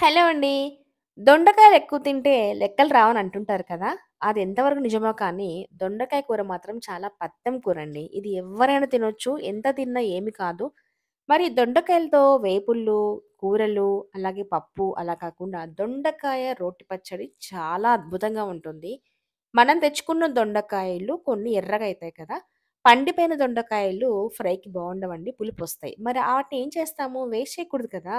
hello అండి దొండకాయలు ఎక్కువ తింటే లెక్కలు రావని అంటుంటారు కదా అది ఎంతవరకు నిజమో కానీ దొండకాయ కూర మాత్రం చాలా పత్తం కూర అండి ఇది ఎవరైనా తినొచ్చు ఎంత తిన్నా ఏమి కాదు మరి దొండకాయలతో వేపుళ్ళు కూరలు అలాగే పప్పు అలా కాకుండా దొండకాయ రోటి పచ్చడి చాలా అద్భుతంగా ఉంటుంది మనం తెచ్చుకున్న దొండకాయలు కొన్ని ఎర్రగా అవుతాయి కదా పండిపోయిన దొండకాయలు ఫ్రైకి బాగుండవండి పులుపు వస్తాయి మరి వాటిని ఏం చేస్తాము వేస్ట్ చేయకూడదు కదా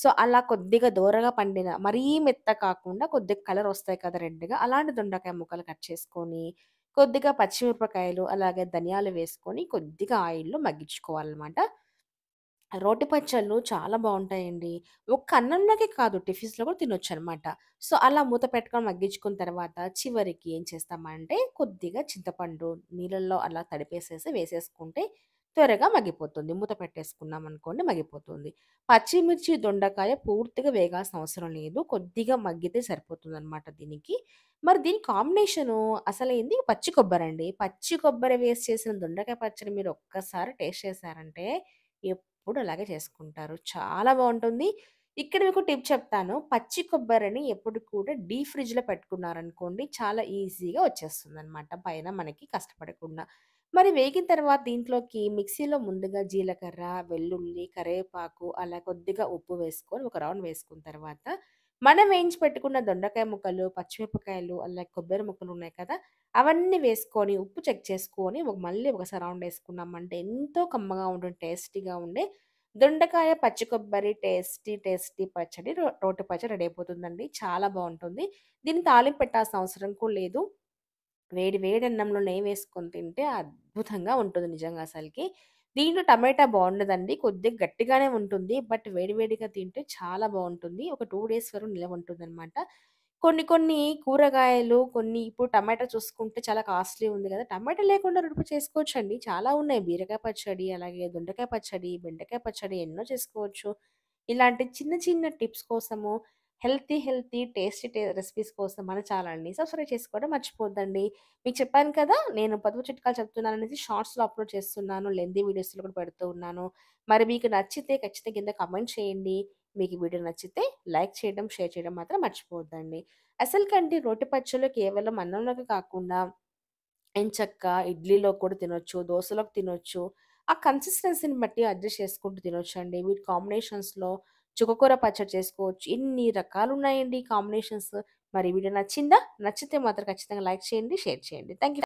సో అలా కొద్దిగా దూరగా పండిన మరీ మెత్త కాకుండా కొద్దిగా కలర్ వస్తాయి కదా రెడ్గా అలాంటి దొండకాయ ముక్కలు కట్ చేసుకొని కొద్దిగా పచ్చిమిరపకాయలు అలాగే ధనియాలు వేసుకొని కొద్దిగా ఆయిల్లో మగ్గించుకోవాలన్నమాట రోటి పచ్చళ్ళు చాలా బాగుంటాయండి ఒక్క అన్నంలోకి కాదు టిఫిన్స్లో కూడా తినొచ్చు అనమాట సో అలా మూత పెట్టుకొని మగ్గించుకున్న తర్వాత చివరికి ఏం చేస్తామంటే కొద్దిగా చింతపండు నీళ్ళల్లో అలా తడిపేసేసి వేసేసుకుంటే త్వరగా మగ్గిపోతుంది మూత పెట్టేసుకున్నాం అనుకోండి మగ్గిపోతుంది పచ్చిమిర్చి దొండకాయ పూర్తిగా వేగాల్సిన అవసరం లేదు కొద్దిగా మగ్గితే సరిపోతుంది అనమాట దీనికి మరి దీని కాంబినేషను అసలైంది పచ్చి కొబ్బరి అండి పచ్చి కొబ్బరి వేస్ట్ చేసిన దొండకాయ పచ్చడి మీరు ఒక్కసారి టేస్ట్ చేశారంటే ఎప్పుడు అలాగే చేసుకుంటారు చాలా బాగుంటుంది ఇక్కడ మీకు టిప్ చెప్తాను పచ్చి కొబ్బరిని ఎప్పుడు కూడా డీ ఫ్రిడ్జ్లో పెట్టుకున్నారనుకోండి చాలా ఈజీగా వచ్చేస్తుంది అనమాట పైన మనకి కష్టపడకుండా మరి వేగిన తర్వాత దీంట్లోకి మిక్సీలో ముందుగా జీలకర్ర వెల్లుల్లి కరివేపాకు అలా కొద్దిగా ఉప్పు వేసుకొని ఒక రౌండ్ వేసుకున్న తర్వాత మనం వేయించి పెట్టుకున్న దొండకాయ ముక్కలు పచ్చిమిరపకాయలు అలా కొబ్బరి ముక్కలు ఉన్నాయి కదా అవన్నీ వేసుకొని ఉప్పు చెక్ చేసుకొని ఒక మళ్ళీ సరౌండ్ వేసుకున్నాం వేసుకున్నామంటే ఎంతో కమ్మగా ఉండే టేస్టీగా ఉండే దొండకాయ పచ్చి కొబ్బరి టేస్టీ టేస్టీ పచ్చడి రోటి పచ్చడి రెడీ అయిపోతుందండి చాలా బాగుంటుంది దీన్ని తాలింపు పెట్టాల్సిన అవసరం కూడా లేదు వేడి వేడి అన్నంలో నెయ్యి వేసుకొని తింటే అద్భుతంగా ఉంటుంది నిజంగా అసలుకి దీంట్లో టమాటా బాగుండదండి కొద్దిగా గట్టిగానే ఉంటుంది బట్ వేడివేడిగా తింటే చాలా బాగుంటుంది ఒక టూ డేస్ వరకు నిలవ ఉంటుంది అనమాట కొన్ని కొన్ని కూరగాయలు కొన్ని ఇప్పుడు టమాటా చూసుకుంటే చాలా కాస్ట్లీ ఉంది కదా టమాటా లేకుండా రుడుపు చేసుకోవచ్చండి చాలా ఉన్నాయి బీరకాయ పచ్చడి అలాగే దొండకాయ పచ్చడి బెండకాయ పచ్చడి ఎన్నో చేసుకోవచ్చు ఇలాంటి చిన్న చిన్న టిప్స్ కోసము హెల్తీ హెల్తీ టేస్టీ టే రెసిపీస్ కోసం మన ఛానల్ని సబ్స్క్రైబ్ చేసుకోవడం మర్చిపోద్దండి మీకు చెప్పాను కదా నేను పొదుపు చిట్కాలు చెప్తున్నాను అనేసి షార్ట్స్లో అప్లోడ్ చేస్తున్నాను లెందీ వీడియోస్లో కూడా పెడుతూ ఉన్నాను మరి మీకు నచ్చితే ఖచ్చితంగా కింద కమెంట్ చేయండి మీకు వీడియో నచ్చితే లైక్ చేయడం షేర్ చేయడం మాత్రం మర్చిపోవద్దండి అసలు కంటే రోటి పచ్చళ్ళు కేవలం అన్నంలోకి కాకుండా ఎంచక్క ఇడ్లీలో కూడా తినొచ్చు దోశలోకి తినొచ్చు ఆ కన్సిస్టెన్సీని బట్టి అడ్జస్ట్ చేసుకుంటూ తినొచ్చు అండి వీటి కాంబినేషన్స్లో చుక్కకూర పచ్చడి చేసుకోవచ్చు ఎన్ని రకాలు ఉన్నాయండి కాంబినేషన్స్ మరి వీడియో నచ్చిందా నచ్చితే మాత్రం ఖచ్చితంగా లైక్ చేయండి షేర్ చేయండి థ్యాంక్